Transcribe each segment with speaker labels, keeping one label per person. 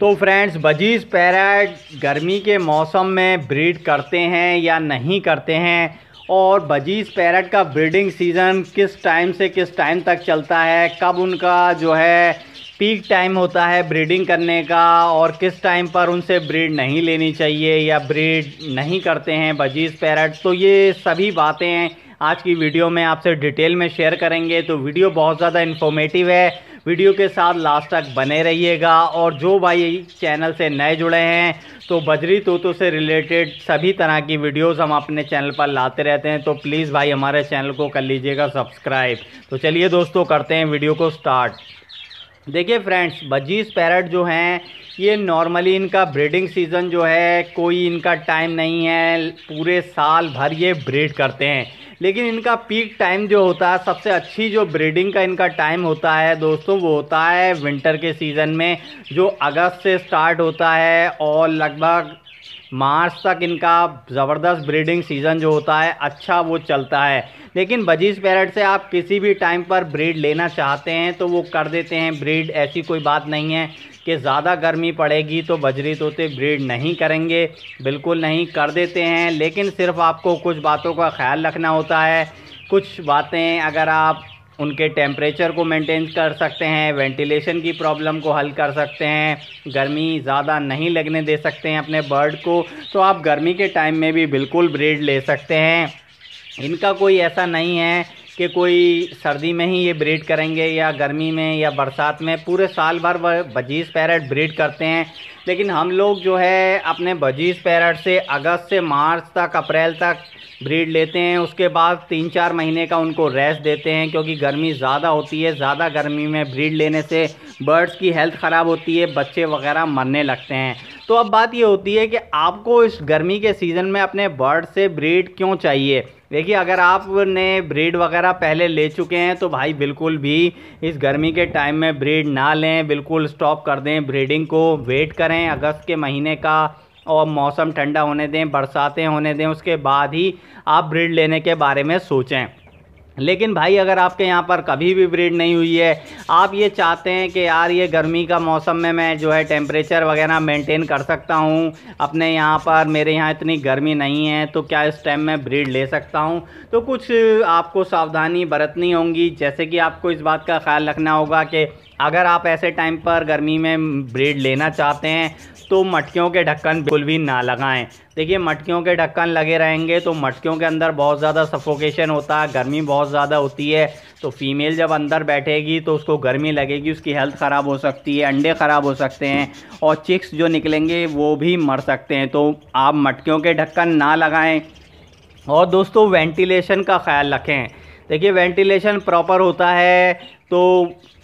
Speaker 1: तो friends budgies parrot गर्मी के मौसम में ब्रीड करते हैं या नहीं करते हैं और बजीज पैरट का ब्रीडिंग सीज़न किस टाइम से किस टाइम तक चलता है कब उनका जो है पीक टाइम होता है ब्रीडिंग करने का और किस टाइम पर उनसे ब्रीड नहीं लेनी चाहिए या ब्रीड नहीं करते हैं बजीज पैरट तो ये सभी बातें आज की वीडियो में आपसे डिटेल में शेयर करेंगे तो वीडियो बहुत ज़्यादा इन्फॉर्मेटिव है वीडियो के साथ लास्ट तक बने रहिएगा और जो भाई चैनल से नए जुड़े हैं तो बजरी तोतों से रिलेटेड सभी तरह की वीडियोस हम अपने चैनल पर लाते रहते हैं तो प्लीज़ भाई हमारे चैनल को कर लीजिएगा सब्सक्राइब तो चलिए दोस्तों करते हैं वीडियो को स्टार्ट देखिए फ्रेंड्स बजीज पैरट जो हैं ये नॉर्मली इनका ब्रीडिंग सीज़न जो है कोई इनका टाइम नहीं है पूरे साल भर ये ब्रीड करते हैं लेकिन इनका पीक टाइम जो होता है सबसे अच्छी जो ब्रीडिंग का इनका टाइम होता है दोस्तों वो होता है विंटर के सीज़न में जो अगस्त से स्टार्ट होता है और लगभग मार्च तक इनका ज़बरदस्त ब्रीडिंग सीज़न जो होता है अच्छा वो चलता है लेकिन बजीज पैरट से आप किसी भी टाइम पर ब्रीड लेना चाहते हैं तो वो कर देते हैं ब्रीड ऐसी कोई बात नहीं है कि ज़्यादा गर्मी पड़ेगी तो बजरी तोते ब्रीड नहीं करेंगे बिल्कुल नहीं कर देते हैं लेकिन सिर्फ आपको कुछ बातों का ख्याल रखना होता है कुछ बातें अगर आप उनके टेम्परेचर को मेंटेन कर सकते हैं वेंटिलेशन की प्रॉब्लम को हल कर सकते हैं गर्मी ज़्यादा नहीं लगने दे सकते हैं अपने बर्ड को तो आप गर्मी के टाइम में भी बिल्कुल ब्रीड ले सकते हैं इनका कोई ऐसा नहीं है कि कोई सर्दी में ही ये ब्रीड करेंगे या गर्मी में या बरसात में पूरे साल भर बजीज पैरट ब्रीड करते हैं लेकिन हम लोग जो है अपने बजीज पैरट से अगस्त से मार्च तक अप्रैल तक ब्रीड लेते हैं उसके बाद तीन चार महीने का उनको रेस्ट देते हैं क्योंकि गर्मी ज़्यादा होती है ज़्यादा गर्मी में ब्रीड लेने से बर्ड्स की हेल्थ ख़राब होती है बच्चे वगैरह मरने लगते हैं तो अब बात ये होती है कि आपको इस गर्मी के सीज़न में अपने बर्ड से ब्रीड क्यों चाहिए देखिए अगर आपने ब्रीड वगैरह पहले ले चुके हैं तो भाई बिल्कुल भी इस गर्मी के टाइम में ब्रीड ना लें बिल्कुल स्टॉप कर दें ब्रीडिंग को वेट करें अगस्त के महीने का और मौसम ठंडा होने दें बरसातें होने दें उसके बाद ही आप ब्रीड लेने के बारे में सोचें लेकिन भाई अगर आपके यहाँ पर कभी भी ब्रीड नहीं हुई है आप ये चाहते हैं कि यार ये गर्मी का मौसम में मैं जो है टेम्परेचर वगैरह मेंटेन कर सकता हूँ अपने यहाँ पर मेरे यहाँ इतनी गर्मी नहीं है तो क्या इस टाइम मैं ब्रीड ले सकता हूँ तो कुछ आपको सावधानी बरतनी होगी जैसे कि आपको इस बात का ख्याल रखना होगा कि अगर आप ऐसे टाइम पर गर्मी में ब्रीड लेना चाहते हैं तो मटकियों के ढक्कन बिल्कुल भी ना लगाएं देखिए मटकियों के ढक्कन लगे रहेंगे तो मटकियों के अंदर बहुत ज़्यादा सफोकेशन होता है गर्मी बहुत ज़्यादा होती है तो फीमेल जब अंदर बैठेगी तो उसको गर्मी लगेगी उसकी हेल्थ ख़राब हो सकती है अंडे ख़राब हो सकते हैं और चिक्स जो निकलेंगे वो भी मर सकते हैं तो आप मटकियों के ढक्कन ना लगाएँ और दोस्तों वेंटिलेशन का ख्याल रखें देखिए वेंटिलेशन प्रॉपर होता है तो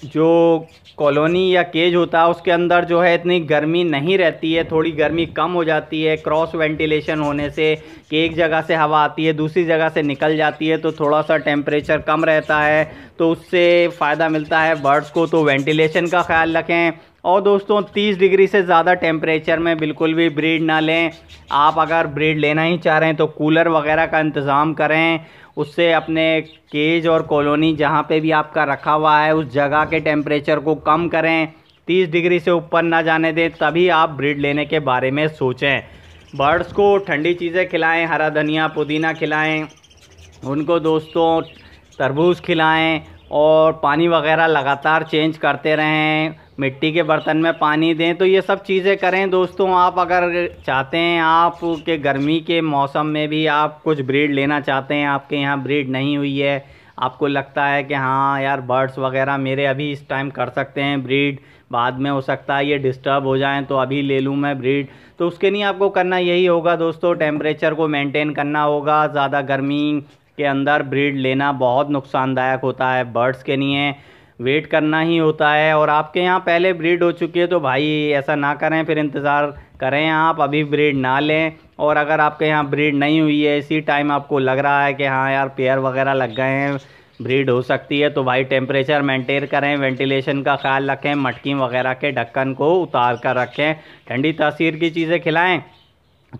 Speaker 1: जो कॉलोनी या केज होता है उसके अंदर जो है इतनी गर्मी नहीं रहती है थोड़ी गर्मी कम हो जाती है क्रॉस वेंटिलेशन होने से कि एक जगह से हवा आती है दूसरी जगह से निकल जाती है तो थोड़ा सा टेम्परेचर कम रहता है तो उससे फ़ायदा मिलता है बर्ड्स को तो वेंटिलेशन का ख्याल रखें और दोस्तों 30 डिग्री से ज़्यादा टेम्परेचर में बिल्कुल भी ब्रीड ना लें आप अगर ब्रीड लेना ही चाह रहे हैं तो कूलर वगैरह का इंतज़ाम करें उससे अपने केज और कॉलोनी जहाँ पे भी आपका रखा हुआ है उस जगह के टेम्परेचर को कम करें 30 डिग्री से ऊपर ना जाने दें तभी आप ब्रीड लेने के बारे में सोचें बर्ड्स को ठंडी चीज़ें खिलाएं हरा धनिया पुदीना खिलाएं उनको दोस्तों तरबूज खिलाएं और पानी वगैरह लगातार चेंज करते रहें मिट्टी के बर्तन में पानी दें तो ये सब चीज़ें करें दोस्तों आप अगर चाहते हैं आप के गर्मी के मौसम में भी आप कुछ ब्रीड लेना चाहते हैं आपके यहाँ ब्रीड नहीं हुई है आपको लगता है कि हाँ यार बर्ड्स वगैरह मेरे अभी इस टाइम कर सकते हैं ब्रीड बाद में हो सकता है ये डिस्टर्ब हो जाएं तो अभी ले लूँ मैं ब्रीड तो उसके लिए आपको करना यही होगा दोस्तों टेम्परेचर को मेंटेन करना होगा ज़्यादा गर्मी के अंदर ब्रीड लेना बहुत नुकसानदायक होता है बर्ड्स के लिए वेट करना ही होता है और आपके यहाँ पहले ब्रीड हो चुकी है तो भाई ऐसा ना करें फिर इंतज़ार करें आप अभी ब्रीड ना लें और अगर आपके यहाँ ब्रीड नहीं हुई है इसी टाइम आपको लग रहा है कि हाँ यार पेयर वगैरह लग गए हैं ब्रीड हो सकती है तो भाई टेम्परेचर मेंटेन करें वेंटिलेशन का ख्याल रखें मटकी वगैरह के ढक्कन को उतार कर रखें ठंडी तासीर की चीज़ें खिलाएं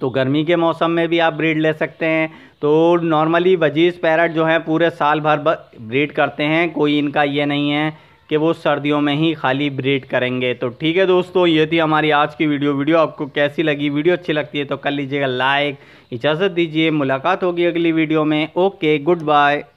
Speaker 1: तो गर्मी के मौसम में भी आप ब्रीड ले सकते हैं तो नॉर्मली वजीज पैरट जो हैं पूरे साल भर ब्रीड करते हैं कोई इनका ये नहीं है कि वो सर्दियों में ही खाली ब्रीड करेंगे तो ठीक है दोस्तों ये थी हमारी आज की वीडियो वीडियो आपको कैसी लगी वीडियो अच्छी लगती है तो कर लीजिएगा लाइक इजाज़त दीजिए मुलाकात होगी अगली वीडियो में ओके गुड बाय